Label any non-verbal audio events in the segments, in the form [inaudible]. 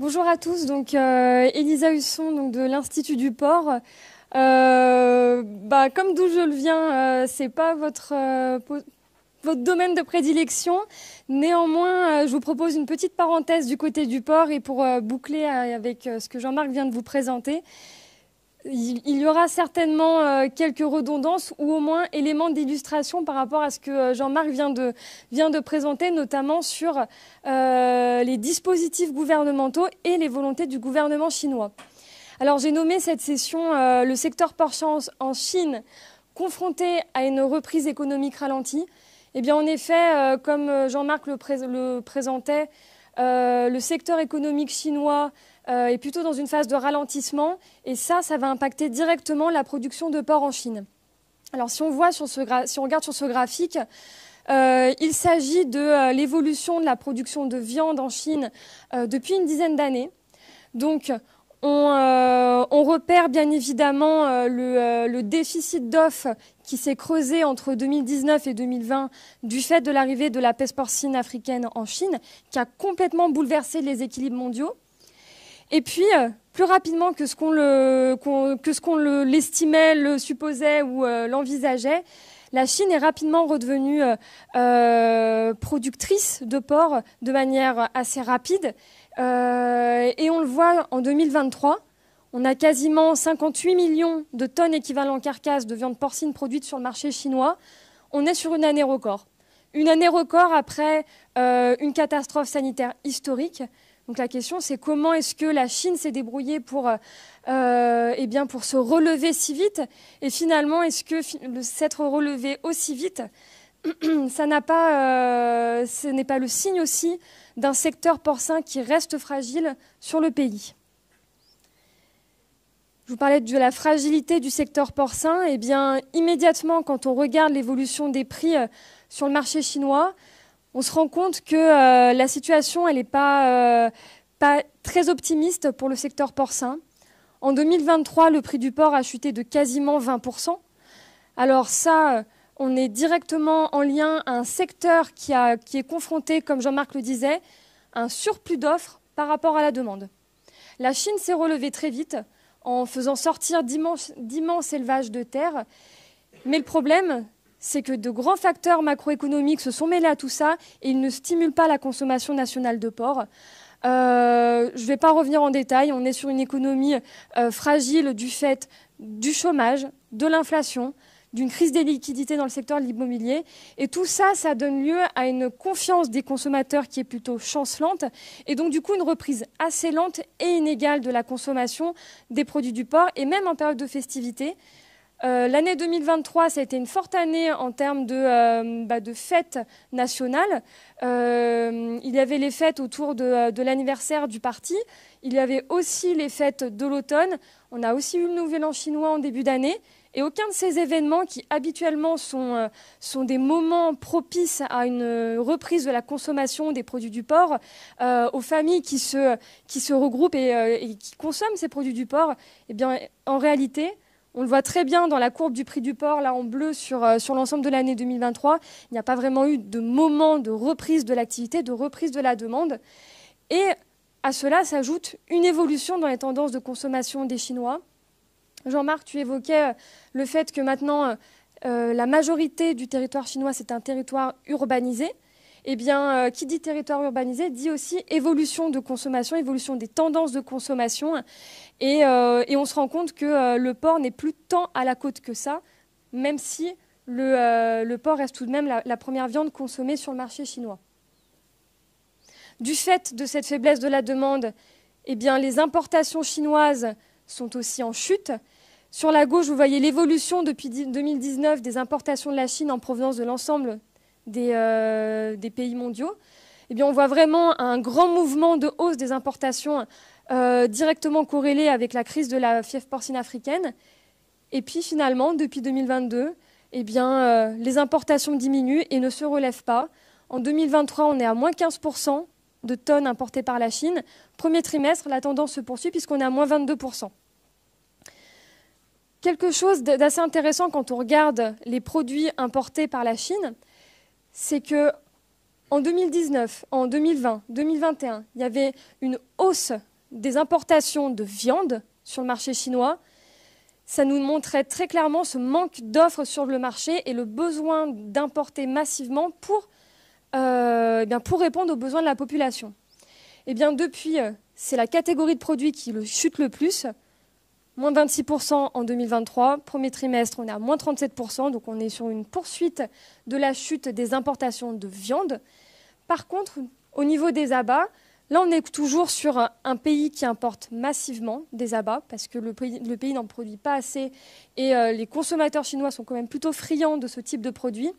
Bonjour à tous, donc euh, Elisa Husson donc, de l'Institut du Port. Euh, bah, comme d'où je le viens, ce euh, c'est pas votre, votre domaine de prédilection. Néanmoins, je vous propose une petite parenthèse du côté du port et pour boucler avec ce que Jean-Marc vient de vous présenter, il y aura certainement euh, quelques redondances ou au moins éléments d'illustration par rapport à ce que euh, Jean-Marc vient de, présenter, notamment sur euh, les dispositifs gouvernementaux et les volontés du gouvernement chinois. Alors j'ai nommé cette session le secteur porchance en Chine confronté à une reprise économique ralentie. Eh bien en effet, comme Jean-Marc le, présentait, euh, le secteur économique chinois euh, est plutôt dans une phase de ralentissement et ça, ça va impacter directement la production de porc en Chine. Alors si on, voit regarde sur ce graphique, euh, il s'agit de l'évolution de la production de viande en Chine depuis une dizaine d'années. Donc on, repère bien évidemment le, le déficit d'offres qui s'est creusé entre 2019 et 2020 du fait de l'arrivée de la peste porcine africaine en Chine, qui a complètement bouleversé les équilibres mondiaux. Et puis, euh, plus rapidement que ce qu'on l'estimait, le, le supposait ou euh, l'envisageait, la Chine est rapidement redevenue euh, productrice de porc de manière assez rapide. et on le voit en 2023, on a quasiment 58 millions de tonnes équivalent carcasse de viande porcine produite sur le marché chinois. On est sur une année record. Une année record après euh, une catastrophe sanitaire historique. Donc la question, c'est comment est-ce que la Chine s'est débrouillée pour, euh, euh, eh bien, pour se relever si vite Et finalement, est-ce que s'être relevé aussi vite, [clears throat] ça n'a pas, ce n'est pas le signe aussi d'un secteur porcin qui reste fragile sur le pays je vous parlais de la fragilité du secteur porcin. Eh bien, immédiatement, quand on regarde l'évolution des prix euh, sur le marché chinois, on se rend compte que euh, la situation n'est euh, pas, très optimiste pour le secteur porcin. En 2023, le prix du porc a chuté de quasiment 20%. Alors ça, on est directement en lien à un secteur qui, qui est confronté, comme Jean-Marc le disait, à un surplus d'offres par rapport à la demande. La Chine s'est relevée très vite en faisant sortir d'immenses élevages de terre. Mais le problème, c'est que de grands facteurs macroéconomiques se sont mêlés à tout ça et ils ne stimulent pas la consommation nationale de porc. Euh, je ne vais pas revenir en détail, on est sur une économie euh, fragile du fait du chômage, de l'inflation, d'une crise des liquidités dans le secteur de l'immobilier. Et tout ça, ça donne lieu à une confiance des consommateurs qui est plutôt chancelante et donc du coup une reprise assez lente et inégale de la consommation des produits du port et même en période de festivité. Euh, l'année 2023, ça a été une forte année en termes de, euh, bah, fêtes nationales. Euh, il y avait les fêtes autour de, de l'anniversaire du parti. Il y avait aussi les fêtes de l'automne. On a aussi eu le Nouvel An chinois en début d'année. Et aucun de ces événements qui habituellement sont, euh, sont des moments propices à une euh, reprise de la consommation des produits du porc, euh, aux familles qui se, qui se regroupent et, qui consomment ces produits du porc, eh bien, en réalité, on le voit très bien dans la courbe du prix du porc, là en bleu sur, sur l'ensemble de l'année 2023. Il n'y a pas vraiment eu de moment de reprise de l'activité, de reprise de la demande. Et à cela s'ajoute une évolution dans les tendances de consommation des Chinois, Jean-Marc, tu évoquais euh, le fait que maintenant euh, euh, la majorité du territoire chinois, c'est un territoire urbanisé. Eh bien, qui dit territoire urbanisé dit aussi évolution de consommation, évolution des tendances de consommation. Et, on se rend compte que le porc n'est plus tant à la côte que ça, même si le, porc reste tout de même la, la, première viande consommée sur le marché chinois. Du fait de cette faiblesse de la demande, eh bien, les importations chinoises sont aussi en chute sur la gauche, vous voyez l'évolution depuis 2019 des importations de la Chine en provenance de l'ensemble des, euh, pays mondiaux. Eh bien, on voit vraiment un grand mouvement de hausse des importations euh, directement corrélé avec la crise de la fièvre porcine africaine. Et puis finalement, depuis 2022, eh bien, euh, les importations diminuent et ne se relèvent pas. En 2023, on est à moins 15% de tonnes importées par la Chine. Premier trimestre, la tendance se poursuit puisqu'on est à moins 22% quelque chose d'assez intéressant quand on regarde les produits importés par la Chine, c'est que en 2019, en 2020, 2021, il y avait une hausse des importations de viande sur le marché chinois. Ça nous montrait très clairement ce manque d'offres sur le marché et le besoin d'importer massivement pour, euh, eh pour répondre aux besoins de la population. Et eh bien depuis, euh, c'est la catégorie de produits qui le chute le plus moins 26% en 2023. Premier trimestre, on est à moins 37%, donc on est sur une poursuite de la chute des importations de viande. Par contre, au niveau des abats, là on est toujours sur un pays qui importe massivement des abats, parce que le pays, n'en produit pas assez, et euh, les consommateurs chinois sont quand même plutôt friands de ce type de produit.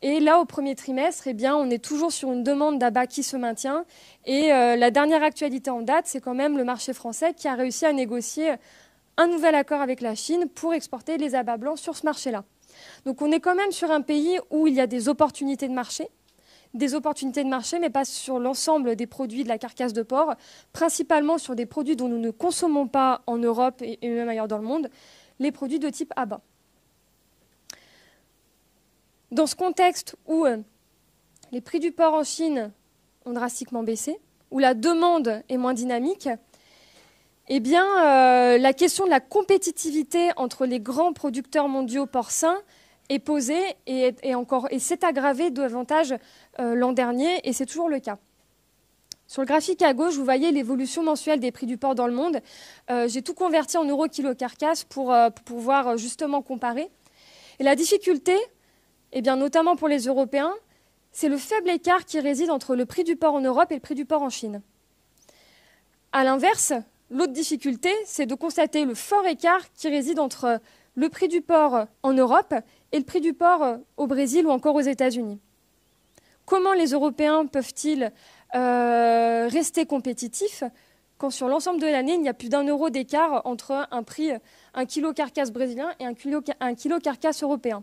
Et là, au premier trimestre, eh bien, on est toujours sur une demande d'abats qui se maintient. Et euh, la dernière actualité en date, c'est quand même le marché français qui a réussi à négocier un nouvel accord avec la Chine pour exporter les abats blancs sur ce marché-là. Donc on est quand même sur un pays où il y a des opportunités de marché, des opportunités de marché, mais pas sur l'ensemble des produits de la carcasse de porc, principalement sur des produits dont nous ne consommons pas en Europe et même ailleurs dans le monde, les produits de type abat. Dans ce contexte où euh, les prix du porc en Chine ont drastiquement baissé, où la demande est moins dynamique, eh bien, euh, la question de la compétitivité entre les grands producteurs mondiaux porcins est posée et, encore et s'est aggravée davantage euh, l'an dernier et c'est toujours le cas. Sur le graphique à gauche, vous voyez l'évolution mensuelle des prix du porc dans le monde. Euh, j'ai tout converti en euros kilo carcasse pour, pouvoir justement comparer. Et la difficulté, eh bien, notamment pour les Européens, c'est le faible écart qui réside entre le prix du porc en Europe et le prix du porc en Chine. A l'inverse, L'autre difficulté, c'est de constater le fort écart qui réside entre euh, le prix du porc euh, en Europe et le prix du porc euh, au Brésil ou encore aux États-Unis. Comment les Européens peuvent-ils rester compétitifs quand sur l'ensemble de l'année, il n'y a plus d'un euro d'écart entre un prix, un kilo carcasse brésilien et un un kilo carcasse européen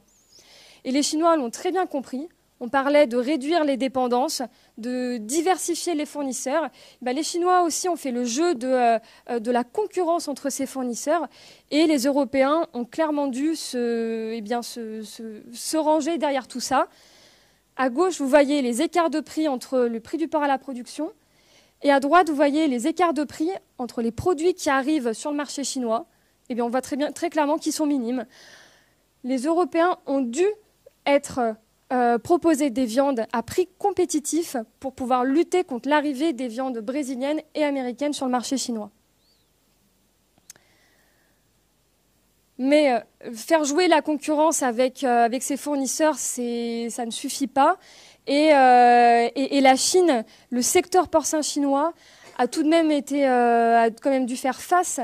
Et les Chinois l'ont très bien compris. On parlait de réduire les dépendances, de diversifier les fournisseurs. Ben, les Chinois aussi ont fait le jeu euh, euh, de, la concurrence entre ces fournisseurs et les Européens ont clairement dû eh se, ranger derrière tout ça. À gauche, vous voyez les écarts de prix entre le prix du port à la production et à droite, vous voyez les écarts de prix entre les produits qui arrivent sur le marché chinois. Eh bien, on voit très, bien, très clairement qu'ils sont minimes. Les Européens ont dû être euh, proposer des viandes à prix compétitif pour pouvoir lutter contre l'arrivée des viandes brésiliennes et américaines sur le marché chinois. Mais euh, faire jouer la concurrence avec, ses euh, fournisseurs, ça ne suffit pas. Et, la Chine, le secteur porcin chinois, a tout de même été, quand même dû faire face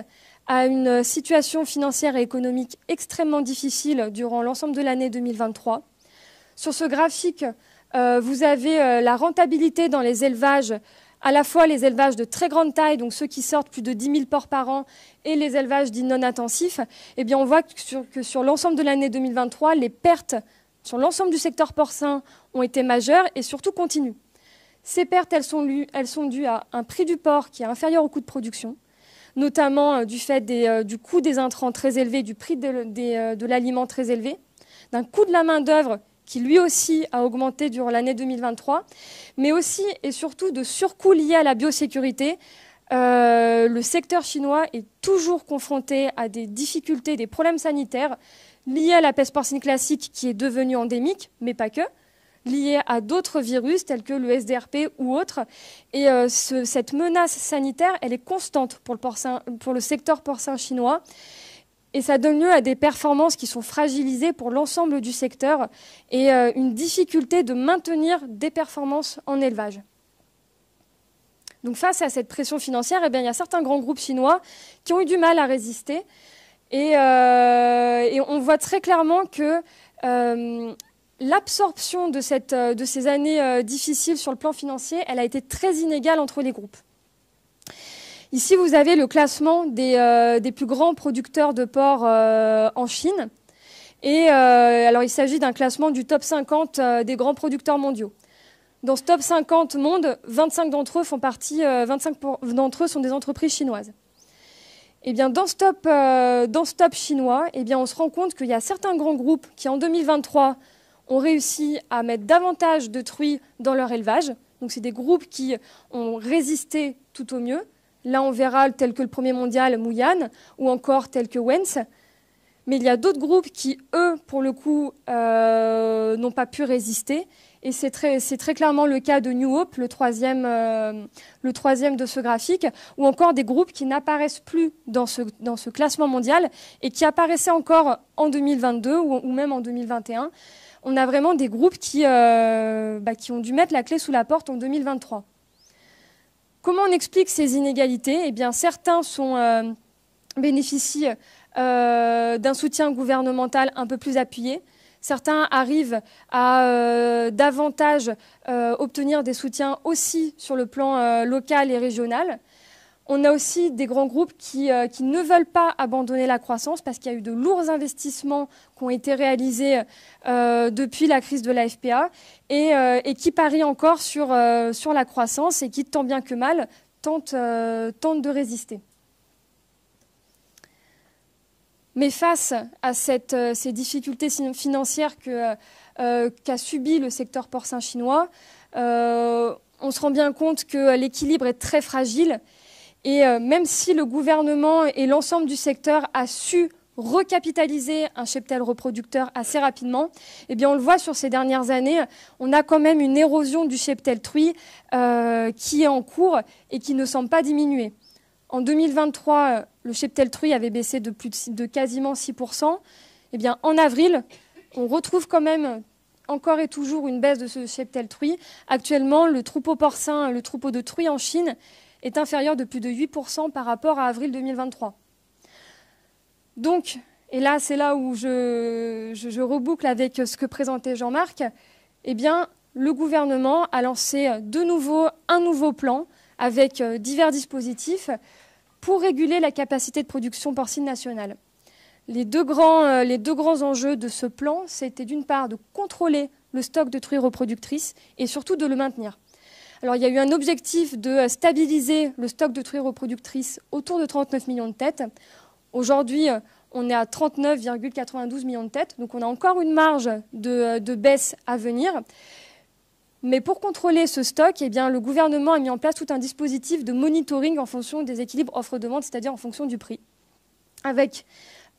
à une situation financière et économique extrêmement difficile durant l'ensemble de l'année 2023 sur ce graphique, euh, vous avez euh, la rentabilité dans les élevages, à la fois les élevages de très grande taille, donc ceux qui sortent plus de 10 000 porcs par an, et les élevages dits non intensifs. Eh bien, on voit que sur, l'ensemble de l'année 2023, les pertes sur l'ensemble du secteur porcin ont été majeures et surtout continuent. Ces pertes, elles sont, dues à un prix du porc qui est inférieur au coût de production, notamment euh, du fait du coût des intrants très élevé, du prix de, de l'aliment très élevé, d'un coût de la main-d'œuvre qui lui aussi a augmenté durant l'année 2023, mais aussi et surtout de surcoûts liés à la biosécurité. Euh, le secteur chinois est toujours confronté à des difficultés, des problèmes sanitaires liés à la peste porcine classique qui est devenue endémique, mais pas que, liés à d'autres virus tels que le SDRP ou autres. Et euh, cette menace sanitaire, elle est constante pour le, pour le secteur porcin chinois et ça donne lieu à des performances qui sont fragilisées pour l'ensemble du secteur et euh, une difficulté de maintenir des performances en élevage. Donc face à cette pression financière, eh bien, il y a certains grands groupes chinois qui ont eu du mal à résister. Et, euh, on voit très clairement que euh, l'absorption de, de, ces années difficiles sur le plan financier, elle a été très inégale entre les groupes. Ici, vous avez le classement des, euh, plus grands producteurs de porc euh, en Chine. Et euh, alors, il s'agit d'un classement du top 50 des grands producteurs mondiaux. Dans ce top 50 monde, 25 d'entre eux font partie, 25 d'entre eux sont des entreprises chinoises. Eh bien, dans ce top, dans ce top chinois, eh bien, on se rend compte qu'il y a certains grands groupes qui, en 2023, ont réussi à mettre davantage de truies dans leur élevage. Donc, c'est des groupes qui ont résisté tout au mieux, Là, on verra tel que le premier mondial Mouyan ou encore tel que Wens. Mais il y a d'autres groupes qui, eux, pour le coup, euh, n'ont pas pu résister. Et c'est très, clairement le cas de New Hope, euh, le troisième, de ce graphique, ou encore des groupes qui n'apparaissent plus dans ce, classement mondial et qui apparaissaient encore en 2022 ou, même en 2021. On a vraiment des groupes euh, bah, qui ont dû mettre la clé sous la porte en 2023. Comment on explique ces inégalités eh bien, certains sont, euh, bénéficient euh, d'un soutien gouvernemental un peu plus appuyé. Certains arrivent à euh, davantage obtenir des soutiens aussi sur le plan local et régional. On a aussi des grands groupes euh, qui, ne veulent pas abandonner la croissance parce qu'il y a eu de lourds investissements qui ont été réalisés euh, depuis la crise de la FPA euh, et, qui parient encore sur, la croissance et qui, tant bien que mal, tentent, de résister. Mais face à ces difficultés financières qu'a subi le secteur porcin chinois, on se rend bien compte que l'équilibre est très fragile et euh, même si le gouvernement et l'ensemble du secteur a su recapitaliser un cheptel reproducteur assez rapidement, eh bien on le voit sur ces dernières années, on a quand même une érosion du cheptel truie euh, qui est en cours et qui ne semble pas diminuer. En 2023, euh, le cheptel truie avait baissé de, de quasiment 6%. Eh bien, en avril, on retrouve quand même encore et toujours une baisse de ce cheptel truie. Actuellement, le troupeau porcin, le troupeau de truie en Chine est inférieur de plus de 8% par rapport à avril 2023. Donc, et là, c'est là où je, reboucle avec ce que présentait Jean-Marc, eh bien, le gouvernement a lancé de nouveau un nouveau plan avec euh, divers dispositifs pour réguler la capacité de production porcine nationale. Les deux grands, euh, les deux grands enjeux de ce plan, c'était d'une part de contrôler le stock de truies reproductrices et surtout de le maintenir. Alors il y a eu un objectif de euh, stabiliser le stock de truies reproductrices autour de 39 millions de têtes. Aujourd'hui, euh, on est à 39,92 millions de têtes, donc on a encore une marge de, euh, baisse à venir. Mais pour contrôler ce stock, eh bien, le gouvernement a mis en place tout un dispositif de monitoring en fonction des équilibres offre-demande, c'est-à-dire en fonction du prix. Avec,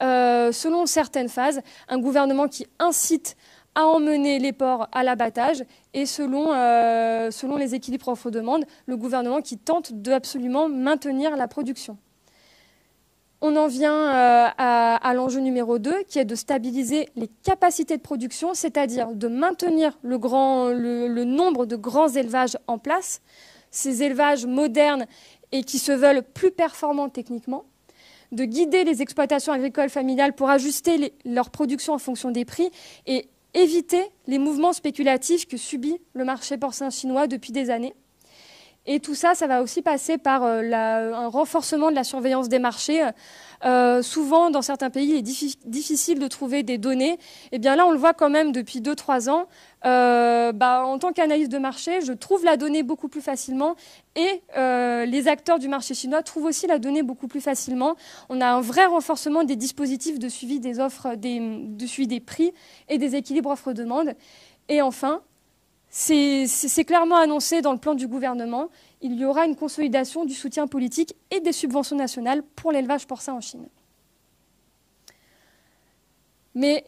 selon certaines phases, un gouvernement qui incite à emmener les porcs à l'abattage et selon, euh, selon les équilibres offre-demande, le gouvernement qui tente de absolument maintenir la production. On en vient euh, à, l'enjeu numéro 2 qui est de stabiliser les capacités de production, c'est-à-dire de maintenir le, grand, le, nombre de grands élevages en place, ces élevages modernes et qui se veulent plus performants techniquement de guider les exploitations agricoles familiales pour ajuster leur production en fonction des prix et éviter les mouvements spéculatifs que subit le marché porcin chinois depuis des années. Et tout ça, ça va aussi passer par euh, un renforcement de la surveillance des marchés. Euh, souvent, dans certains pays, il est difficile de trouver des données. Et eh bien là, on le voit quand même depuis 2-3 ans, euh, bah, en tant qu'analyste de marché, je trouve la donnée beaucoup plus facilement et euh, les acteurs du marché chinois trouvent aussi la donnée beaucoup plus facilement. On a un vrai renforcement des dispositifs de suivi des offres, des, de suivi des prix et des équilibres offre-demande. Et enfin, c'est clairement annoncé dans le plan du gouvernement, il y aura une consolidation du soutien politique et des subventions nationales pour l'élevage porcin en Chine. Mais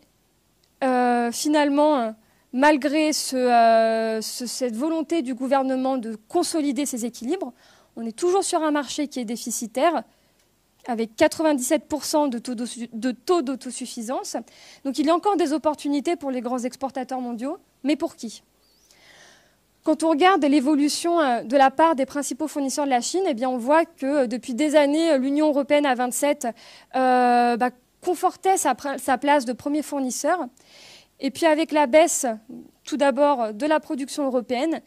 euh, finalement, malgré euh, cette volonté du gouvernement de consolider ses équilibres, on est toujours sur un marché qui est déficitaire, avec 97% de taux d'autosuffisance. Donc il y a encore des opportunités pour les grands exportateurs mondiaux, mais pour qui Quand on regarde l'évolution euh, de la part des principaux fournisseurs de la Chine, eh bien on voit que euh, depuis des années, l'Union européenne à 27 bah, confortait sa place de premier fournisseur. Et puis avec la baisse, tout d'abord, de la production européenne,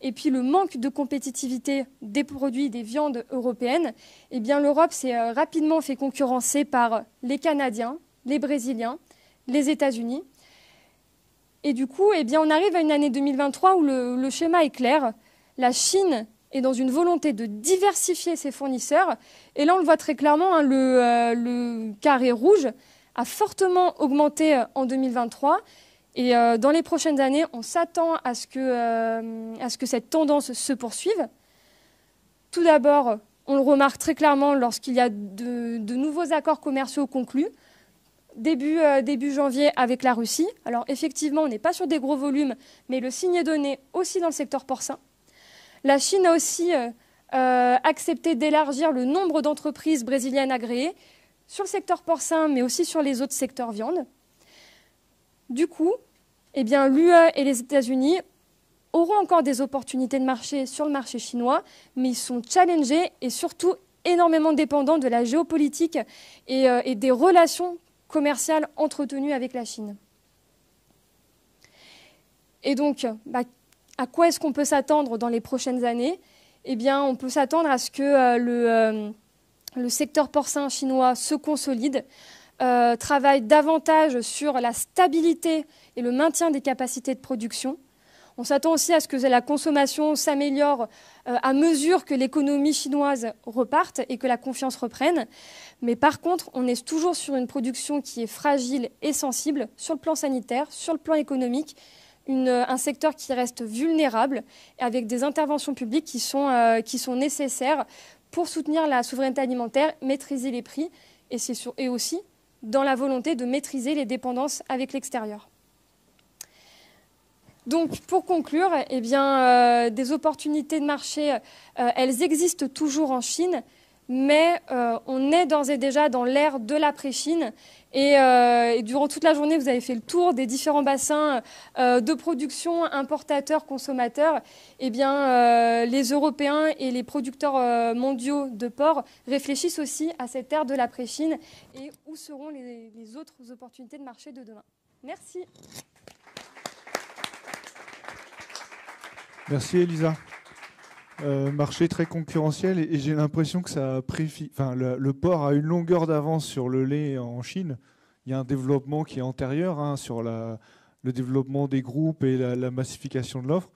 et puis le manque de compétitivité des produits des viandes européennes, eh bien l'Europe s'est euh, rapidement fait concurrencer par les Canadiens, les Brésiliens, les États-Unis. Et du coup, eh bien, on arrive à une année 2023 où le, schéma est clair. La Chine est dans une volonté de diversifier ses fournisseurs. Et là, on le voit très clairement, hein, euh, le, carré rouge, a fortement augmenté euh, en 2023. Et euh, dans les prochaines années, on s'attend à, ce que, euh, à ce que cette tendance se poursuive. Tout d'abord, on le remarque très clairement lorsqu'il y a de, nouveaux accords commerciaux conclus, début, début janvier avec la Russie. Alors effectivement, on n'est pas sur des gros volumes, mais le signe est donné aussi dans le secteur porcin. La Chine a aussi accepté d'élargir le nombre d'entreprises brésiliennes agréées sur le secteur porcin, mais aussi sur les autres secteurs viande. Du coup, eh l'UE et les États-Unis auront encore des opportunités de marché sur le marché chinois, mais ils sont challengés et surtout énormément dépendants de la géopolitique et, euh, des relations commerciales entretenues avec la Chine. Et donc, bah, à quoi est-ce qu'on peut s'attendre dans les prochaines années Eh bien, on peut s'attendre à ce que euh, le... Euh, le secteur porcin chinois se consolide, euh, travaille davantage sur la stabilité et le maintien des capacités de production. On s'attend aussi à ce que la consommation s'améliore euh, à mesure que l'économie chinoise reparte et que la confiance reprenne. Mais par contre, on est toujours sur une production qui est fragile et sensible sur le plan sanitaire, sur le plan économique, euh, un secteur qui reste vulnérable avec des interventions publiques qui sont nécessaires pour soutenir la souveraineté alimentaire, maîtriser les prix et, aussi dans la volonté de maîtriser les dépendances avec l'extérieur. Donc, pour conclure, eh bien, euh, des opportunités de marché, euh, elles existent toujours en Chine mais euh, on est d'ores et déjà dans l'ère de l'après-Chine. Euh, et, durant toute la journée, vous avez fait le tour des différents bassins euh, de production, importateurs, consommateurs. Eh bien, les Européens et les producteurs mondiaux de porc réfléchissent aussi à cette ère de l'après-Chine et où seront les autres opportunités de marché de demain. Merci. Merci, Elisa. Euh, marché très concurrentiel et, j'ai l'impression que ça a enfin, le, port a une longueur d'avance sur le lait en Chine. Il y a un développement qui est antérieur hein, sur le développement des groupes et la, massification de l'offre.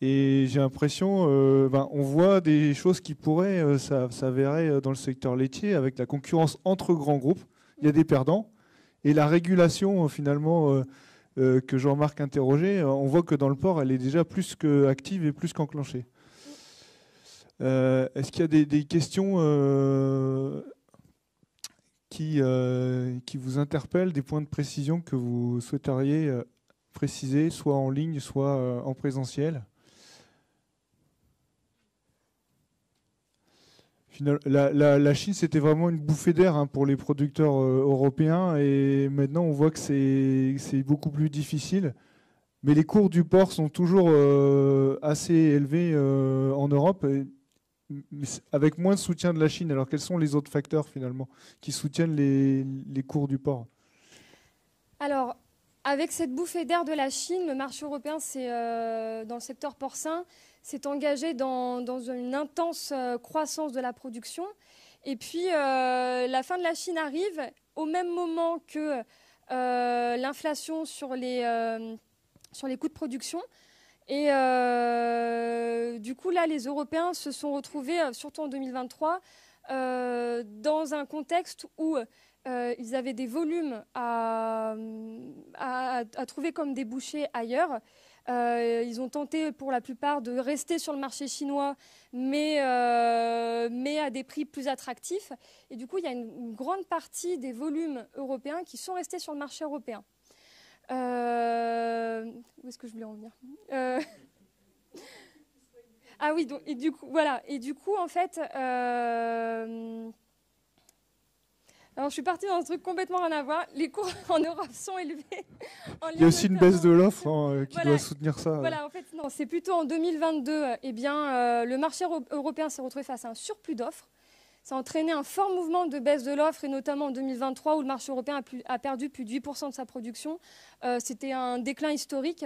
Et j'ai l'impression, euh, ben, on voit des choses qui pourraient euh, s'avérer euh, dans le secteur laitier avec la concurrence entre grands groupes. Il y a des perdants. Et la régulation, finalement, que Jean-Marc interrogeait, on voit que dans le port, elle est déjà plus qu'active et plus qu'enclenchée. Euh, est-ce qu'il y a des, questions euh, qui, euh, qui, vous interpellent, des points de précision que vous souhaiteriez préciser, soit en ligne, soit en présentiel La, Chine, c'était vraiment une bouffée d'air hein, pour les producteurs européens. Et maintenant, on voit que c'est beaucoup plus difficile. Mais les cours du porc sont toujours assez élevés en Europe avec moins de soutien de la Chine. Alors quels sont les autres facteurs finalement qui soutiennent les, cours du porc Alors, avec cette bouffée d'air de la Chine, le marché européen, c'est euh, dans le secteur porcin, s'est engagé dans, une intense euh, croissance de la production. Et puis, euh, la fin de la Chine arrive au même moment que l'inflation sur sur les coûts de production. Et euh, du coup, là, les Européens se sont retrouvés, euh, surtout en 2023, euh, dans un contexte où ils avaient des volumes à, trouver comme des bouchers ailleurs. ils ont tenté pour la plupart de rester sur le marché chinois, mais, à des prix plus attractifs. Et du coup, il y a une grande partie des volumes européens qui sont restés sur le marché européen. Euh, où est-ce que je voulais en venir euh, [laughs] Ah oui, donc, et du coup, voilà. Et du coup, en fait, euh, alors je suis partie dans un truc complètement rien à voir. Les cours [laughs] en Europe sont élevés. Il y a aussi une baisse de l'offre hein, qui doit soutenir ça. Voilà, en fait, non, c'est plutôt en 2022. Eh bien, le marché européen s'est retrouvé face à un surplus d'offres ça a entraîné un fort mouvement de baisse de l'offre, et notamment en 2023, où le marché européen a, perdu plus de 8% de sa production. Euh, c'était un déclin historique.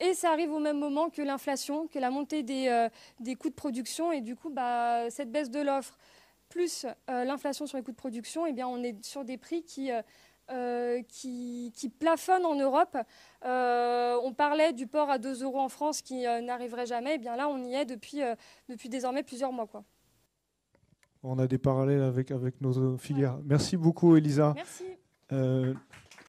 Et ça arrive au même moment que l'inflation, que la montée des, euh, coûts de production. Et du coup, bah, cette baisse de l'offre, plus euh, l'inflation sur les coûts de production, eh bien, on est sur des prix qui, plafonnent en Europe. on parlait du port à 2 euros en France qui n'arriverait jamais. Et eh bien là, on y est depuis, désormais plusieurs mois on a des parallèles avec, avec nos euh, filières. Merci beaucoup, Elisa. Merci. Euh,